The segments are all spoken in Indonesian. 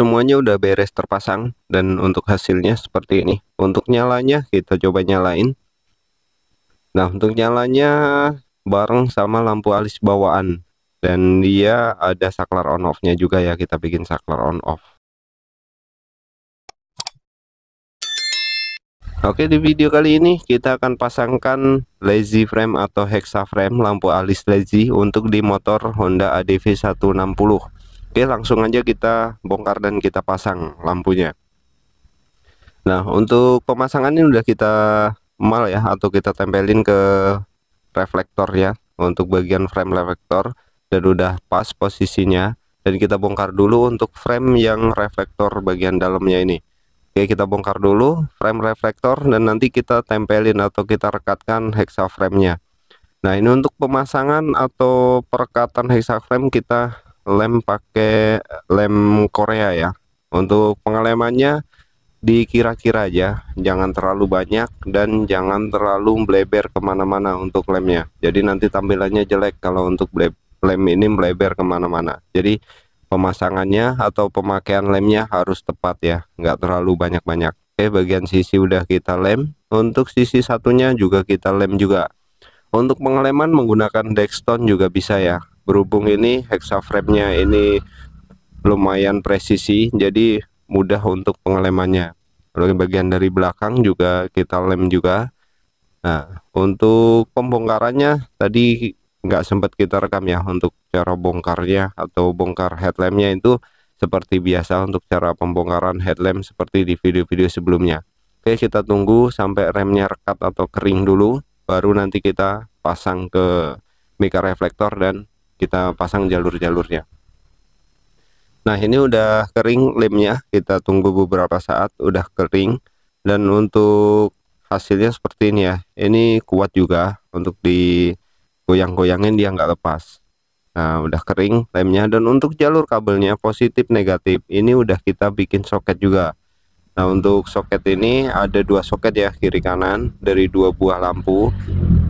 semuanya udah beres terpasang dan untuk hasilnya seperti ini untuk nyalanya kita coba nyalain nah untuk nyalanya bareng sama lampu alis bawaan dan dia ada saklar on off nya juga ya kita bikin saklar on off Oke di video kali ini kita akan pasangkan lazy frame atau hexa frame lampu alis lazy untuk di motor Honda ADV 160 Oke langsung aja kita bongkar dan kita pasang lampunya Nah untuk pemasangan ini udah kita mal ya atau kita tempelin ke reflektor ya untuk bagian frame reflektor dan udah pas posisinya dan kita bongkar dulu untuk frame yang reflektor bagian dalamnya ini Oke kita bongkar dulu frame reflektor dan nanti kita tempelin atau kita rekatkan hexa frame nya Nah ini untuk pemasangan atau perekatan hexa frame kita lem pakai lem Korea ya untuk pengelemannya dikira-kira aja jangan terlalu banyak dan jangan terlalu bleber kemana-mana untuk lemnya jadi nanti tampilannya jelek kalau untuk lem ini bleber kemana-mana jadi pemasangannya atau pemakaian lemnya harus tepat ya nggak terlalu banyak-banyak oke bagian sisi udah kita lem untuk sisi satunya juga kita lem juga untuk pengeleman menggunakan dexton juga bisa ya berhubung ini hexaframe-nya ini lumayan presisi jadi mudah untuk pengelemannya lalu bagian dari belakang juga kita lem juga nah untuk pembongkarannya tadi nggak sempat kita rekam ya untuk cara bongkarnya atau bongkar headlampnya itu seperti biasa untuk cara pembongkaran headlamp seperti di video-video sebelumnya Oke kita tunggu sampai remnya rekat atau kering dulu baru nanti kita pasang ke mika reflektor dan kita pasang jalur-jalurnya nah ini udah kering lemnya kita tunggu beberapa saat udah kering dan untuk hasilnya seperti ini ya ini kuat juga untuk digoyang-goyangin dia nggak lepas Nah, udah kering lemnya dan untuk jalur kabelnya positif negatif ini udah kita bikin soket juga. Nah untuk soket ini ada dua soket ya kiri kanan dari dua buah lampu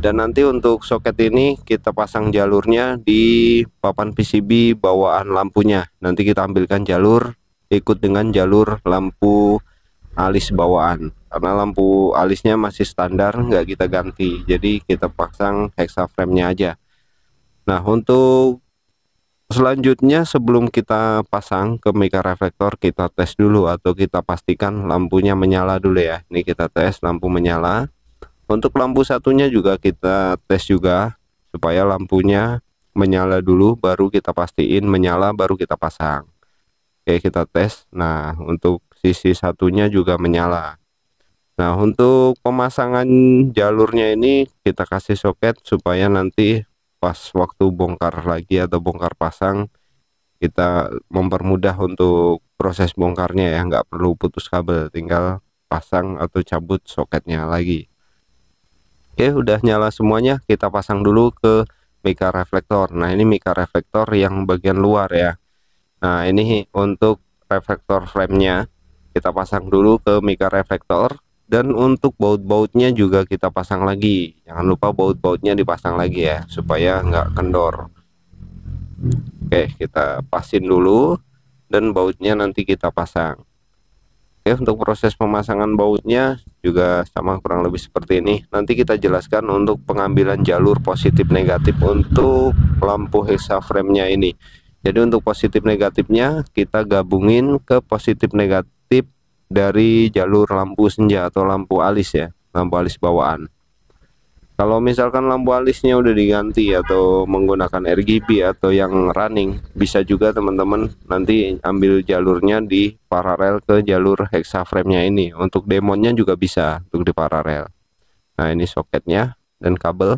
dan nanti untuk soket ini kita pasang jalurnya di papan PCB bawaan lampunya nanti kita ambilkan jalur ikut dengan jalur lampu alis bawaan karena lampu alisnya masih standar nggak kita ganti jadi kita pasang hexa frame nya aja Nah untuk selanjutnya sebelum kita pasang ke mika reflektor kita tes dulu atau kita pastikan lampunya menyala dulu ya ini kita tes lampu menyala untuk lampu satunya juga kita tes juga supaya lampunya menyala dulu baru kita pastiin menyala baru kita pasang oke kita tes nah untuk sisi satunya juga menyala nah untuk pemasangan jalurnya ini kita kasih soket supaya nanti pas waktu bongkar lagi atau bongkar pasang kita mempermudah untuk proses bongkarnya ya nggak perlu putus kabel tinggal pasang atau cabut soketnya lagi oke udah nyala semuanya kita pasang dulu ke mika reflektor nah ini mika reflektor yang bagian luar ya nah ini untuk reflektor frame nya, kita pasang dulu ke mika reflektor dan untuk baut-bautnya juga kita pasang lagi jangan lupa baut-bautnya dipasang lagi ya supaya nggak kendor oke kita pasin dulu dan bautnya nanti kita pasang oke untuk proses pemasangan bautnya juga sama kurang lebih seperti ini nanti kita jelaskan untuk pengambilan jalur positif negatif untuk lampu hexa frame nya ini jadi untuk positif negatifnya kita gabungin ke positif negatif dari jalur lampu senja atau lampu alis ya lampu alis bawaan kalau misalkan lampu alisnya udah diganti atau menggunakan RGB atau yang running bisa juga teman-teman nanti ambil jalurnya di paralel ke jalur hexaframe nya ini untuk demonnya juga bisa untuk di paralel nah ini soketnya dan kabel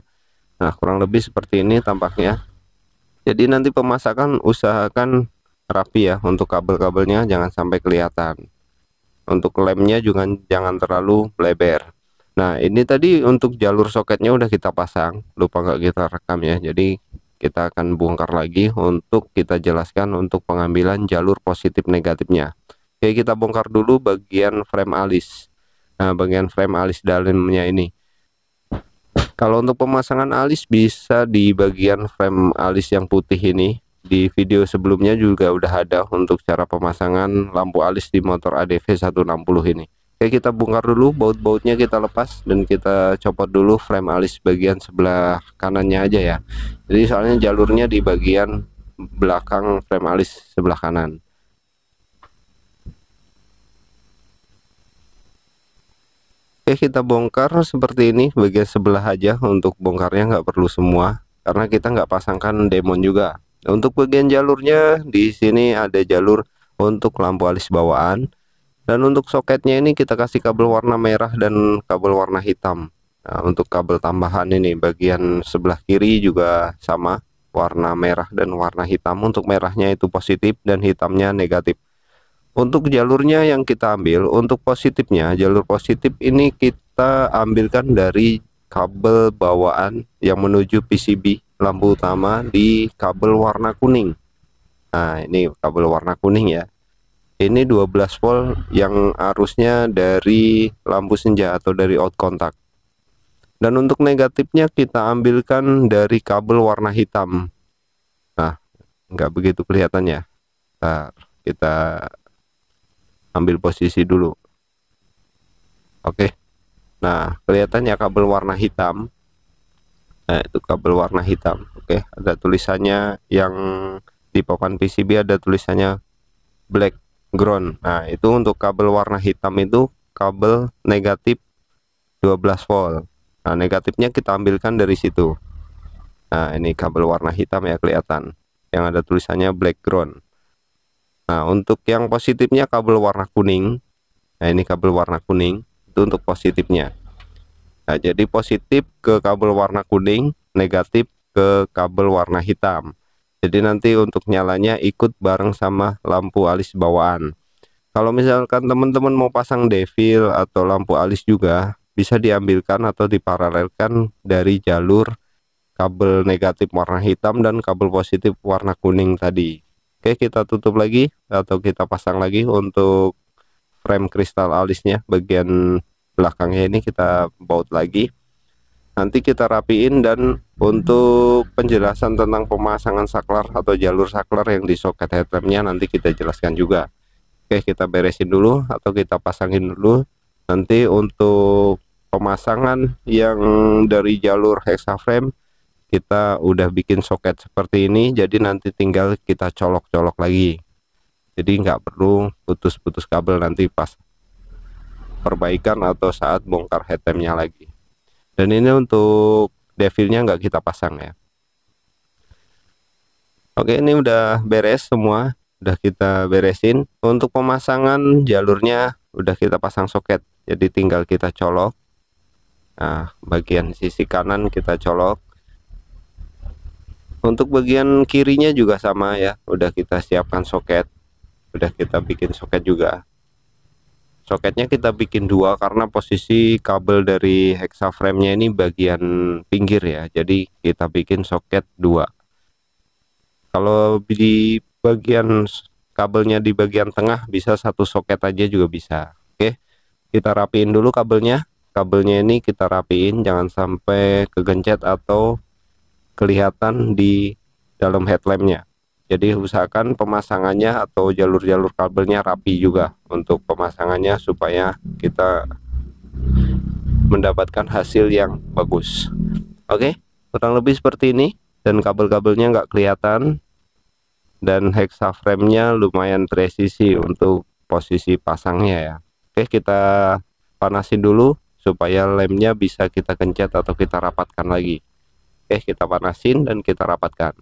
nah kurang lebih seperti ini tampaknya jadi nanti pemasakan usahakan rapi ya untuk kabel-kabelnya jangan sampai kelihatan untuk lemnya juga jangan terlalu lebar nah ini tadi untuk jalur soketnya udah kita pasang lupa nggak kita rekam ya jadi kita akan bongkar lagi untuk kita jelaskan untuk pengambilan jalur positif negatifnya Oke kita bongkar dulu bagian frame alis nah bagian frame alis dalamnya ini kalau untuk pemasangan alis bisa di bagian frame alis yang putih ini di video sebelumnya juga udah ada untuk cara pemasangan lampu alis di motor ADV 160 ini Oke kita bongkar dulu baut-bautnya kita lepas dan kita copot dulu frame alis bagian sebelah kanannya aja ya jadi soalnya jalurnya di bagian belakang frame alis sebelah kanan Oke kita bongkar seperti ini bagian sebelah aja untuk bongkarnya nggak perlu semua karena kita nggak pasangkan demon juga untuk bagian jalurnya di sini ada jalur untuk lampu alis bawaan dan untuk soketnya ini kita kasih kabel warna merah dan kabel warna hitam. Nah, untuk kabel tambahan ini bagian sebelah kiri juga sama warna merah dan warna hitam. Untuk merahnya itu positif dan hitamnya negatif. Untuk jalurnya yang kita ambil, untuk positifnya, jalur positif ini kita ambilkan dari kabel bawaan yang menuju PCB lampu utama di kabel warna kuning. Nah, ini kabel warna kuning ya. Ini 12 volt yang arusnya dari lampu senja atau dari out contact. Dan untuk negatifnya kita ambilkan dari kabel warna hitam. Nah, nggak begitu kelihatannya. Bentar, kita ambil posisi dulu. Oke. Okay. Nah, kelihatannya kabel warna hitam. Nah, itu kabel warna hitam. Oke, ada tulisannya yang di papan PCB ada tulisannya black ground. Nah, itu untuk kabel warna hitam itu kabel negatif 12 volt. Nah, negatifnya kita ambilkan dari situ. Nah, ini kabel warna hitam ya kelihatan yang ada tulisannya black ground Nah, untuk yang positifnya kabel warna kuning. Nah, ini kabel warna kuning itu untuk positifnya nah, jadi positif ke kabel warna kuning negatif ke kabel warna hitam jadi nanti untuk nyalanya ikut bareng sama lampu alis bawaan kalau misalkan teman-teman mau pasang devil atau lampu alis juga bisa diambilkan atau diparalelkan dari jalur kabel negatif warna hitam dan kabel positif warna kuning tadi Oke kita tutup lagi atau kita pasang lagi untuk frame kristal alisnya bagian belakangnya ini kita baut lagi nanti kita rapiin dan untuk penjelasan tentang pemasangan saklar atau jalur saklar yang di soket headlampnya nanti kita jelaskan juga oke kita beresin dulu atau kita pasangin dulu nanti untuk pemasangan yang dari jalur hexa frame kita udah bikin soket seperti ini jadi nanti tinggal kita colok-colok lagi jadi nggak perlu putus-putus kabel nanti pas perbaikan atau saat bongkar headlampnya lagi dan ini untuk devilnya nggak kita pasang ya oke ini udah beres semua udah kita beresin untuk pemasangan jalurnya udah kita pasang soket jadi tinggal kita colok nah bagian sisi kanan kita colok untuk bagian kirinya juga sama ya udah kita siapkan soket udah kita bikin soket juga soketnya kita bikin dua karena posisi kabel dari hexa frame nya ini bagian pinggir ya jadi kita bikin soket dua kalau di bagian kabelnya di bagian tengah bisa satu soket aja juga bisa oke kita rapiin dulu kabelnya kabelnya ini kita rapiin jangan sampai kegencet atau kelihatan di dalam headlampnya jadi usahakan pemasangannya atau jalur-jalur kabelnya rapi juga untuk pemasangannya supaya kita mendapatkan hasil yang bagus oke kurang lebih seperti ini dan kabel-kabelnya nggak kelihatan dan hexa frame-nya lumayan presisi untuk posisi pasangnya ya oke kita panasin dulu supaya lemnya bisa kita kencet atau kita rapatkan lagi oke kita panasin dan kita rapatkan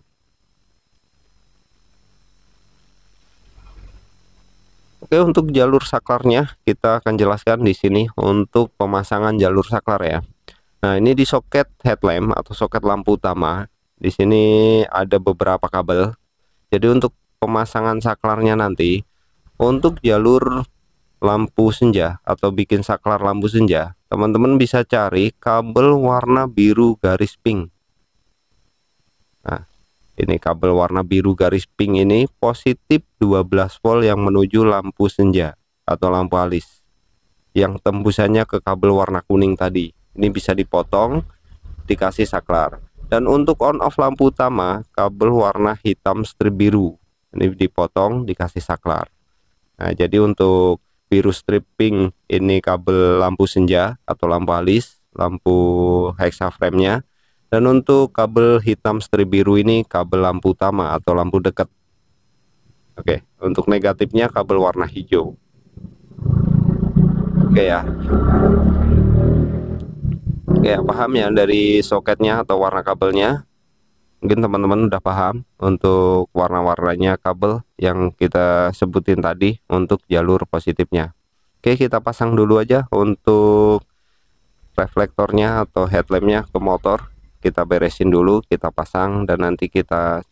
Oke, untuk jalur saklarnya kita akan jelaskan di sini untuk pemasangan jalur saklar ya. Nah, ini di soket headlamp atau soket lampu utama. Di sini ada beberapa kabel. Jadi untuk pemasangan saklarnya nanti untuk jalur lampu senja atau bikin saklar lampu senja, teman-teman bisa cari kabel warna biru garis pink. Ini kabel warna biru garis pink ini positif 12 volt yang menuju lampu senja atau lampu alis yang tembusannya ke kabel warna kuning tadi. Ini bisa dipotong dikasih saklar. Dan untuk on off lampu utama kabel warna hitam strip biru. Ini dipotong dikasih saklar. Nah, jadi untuk biru strip pink ini kabel lampu senja atau lampu alis, lampu hexa nya dan untuk kabel hitam strip biru ini kabel lampu utama atau lampu dekat. Oke, untuk negatifnya kabel warna hijau. Oke ya. Oke, ya, paham ya dari soketnya atau warna kabelnya. Mungkin teman-teman udah paham untuk warna-warnanya kabel yang kita sebutin tadi untuk jalur positifnya. Oke, kita pasang dulu aja untuk reflektornya atau headlampnya ke motor kita beresin dulu kita pasang dan nanti kita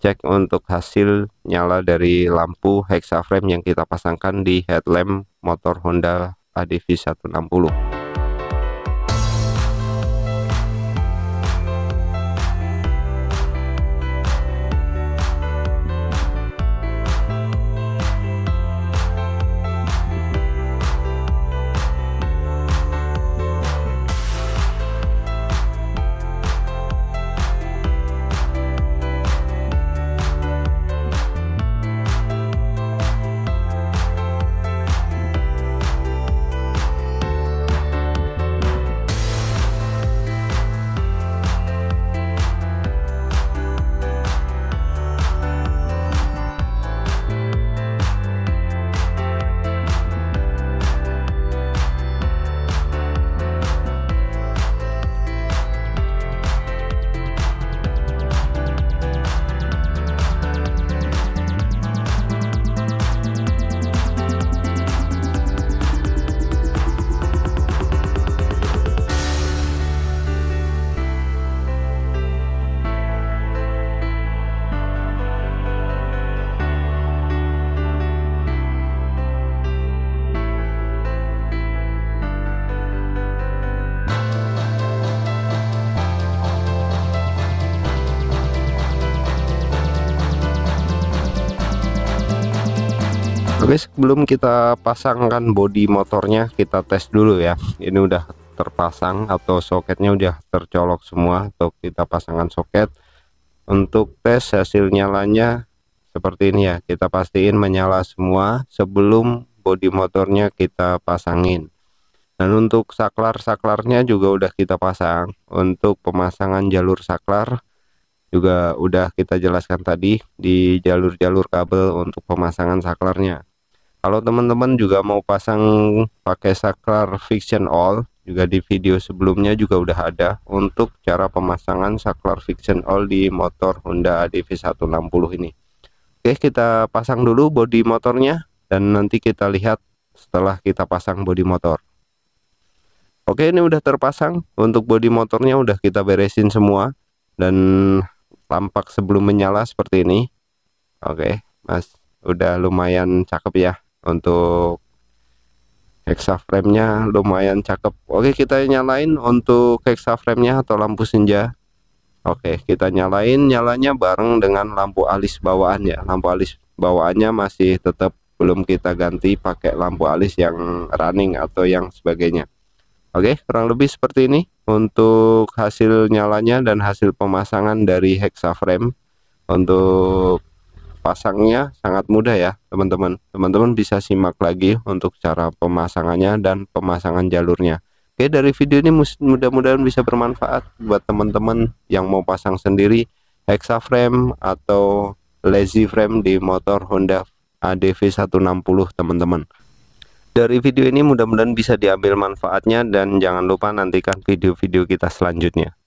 cek untuk hasil nyala dari lampu hexaframe yang kita pasangkan di headlamp motor Honda ADV 160 Oke sebelum kita pasangkan bodi motornya kita tes dulu ya ini udah terpasang atau soketnya udah tercolok semua atau kita pasangkan soket untuk tes hasil nyalanya seperti ini ya kita pastiin menyala semua sebelum bodi motornya kita pasangin dan untuk saklar-saklarnya juga udah kita pasang untuk pemasangan jalur saklar juga udah kita jelaskan tadi di jalur-jalur kabel untuk pemasangan saklarnya kalau teman-teman juga mau pasang pakai saklar fiction all juga di video sebelumnya juga udah ada untuk cara pemasangan saklar fiction all di motor Honda ADV 160 ini Oke kita pasang dulu bodi motornya dan nanti kita lihat setelah kita pasang bodi motor Oke ini udah terpasang untuk bodi motornya udah kita beresin semua dan tampak sebelum menyala seperti ini Oke mas udah lumayan cakep ya untuk hexaframe nya lumayan cakep Oke kita nyalain untuk hexaframe nya atau lampu senja Oke kita nyalain nyalanya bareng dengan lampu alis bawaan ya lampu alis bawaannya masih tetap belum kita ganti pakai lampu alis yang running atau yang sebagainya Oke kurang lebih seperti ini untuk hasil nyalanya dan hasil pemasangan dari hexaframe untuk Pasangnya sangat mudah ya teman-teman teman-teman bisa simak lagi untuk cara pemasangannya dan pemasangan jalurnya Oke dari video ini mudah-mudahan bisa bermanfaat buat teman-teman yang mau pasang sendiri hexa frame atau lazy frame di motor Honda ADV 160 teman-teman dari video ini mudah-mudahan bisa diambil manfaatnya dan jangan lupa nantikan video-video kita selanjutnya